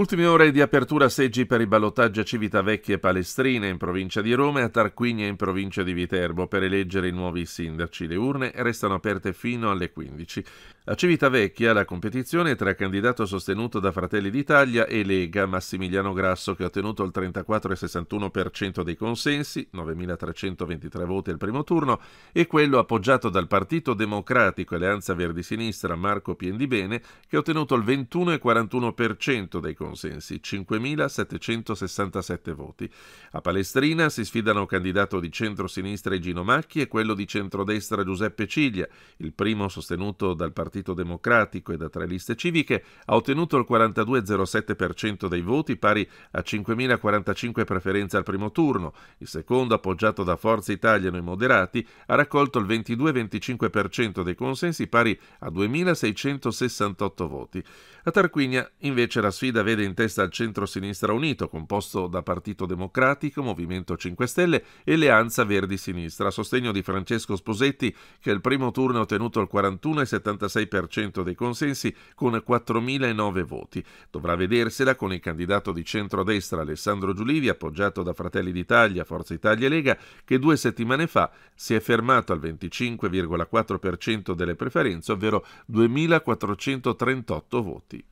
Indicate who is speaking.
Speaker 1: Ultime ore di apertura seggi per i ballottaggi a Civitavecchia e Palestrina in provincia di Roma e a Tarquinia in provincia di Viterbo per eleggere i nuovi sindaci. Le urne restano aperte fino alle 15. A Civitavecchia la competizione è tra candidato sostenuto da Fratelli d'Italia e Lega Massimiliano Grasso che ha ottenuto il 34,61% dei consensi, 9.323 voti al primo turno, e quello appoggiato dal Partito Democratico Alleanza Verdi Sinistra Marco Piendibene che ha ottenuto il 21,41% dei consensi consensi, 5.767 voti. A Palestrina si sfidano candidato di centro-sinistra Gino Macchi e quello di centrodestra Giuseppe Ciglia. Il primo, sostenuto dal Partito Democratico e da tre liste civiche, ha ottenuto il 42,07% dei voti, pari a 5.045 preferenze al primo turno. Il secondo, appoggiato da Forza Italia e moderati, ha raccolto il 22,25% dei consensi, pari a 2.668 voti. A Tarquinia invece la sfida vera vede in testa il centro-sinistra unito, composto da Partito Democratico, Movimento 5 Stelle e Leanza Verdi-Sinistra, a sostegno di Francesco Sposetti, che al primo turno ha ottenuto il 41,76% dei consensi con 4.009 voti. Dovrà vedersela con il candidato di centrodestra Alessandro Giulivi, appoggiato da Fratelli d'Italia, Forza Italia e Lega, che due settimane fa si è fermato al 25,4% delle preferenze, ovvero 2.438 voti.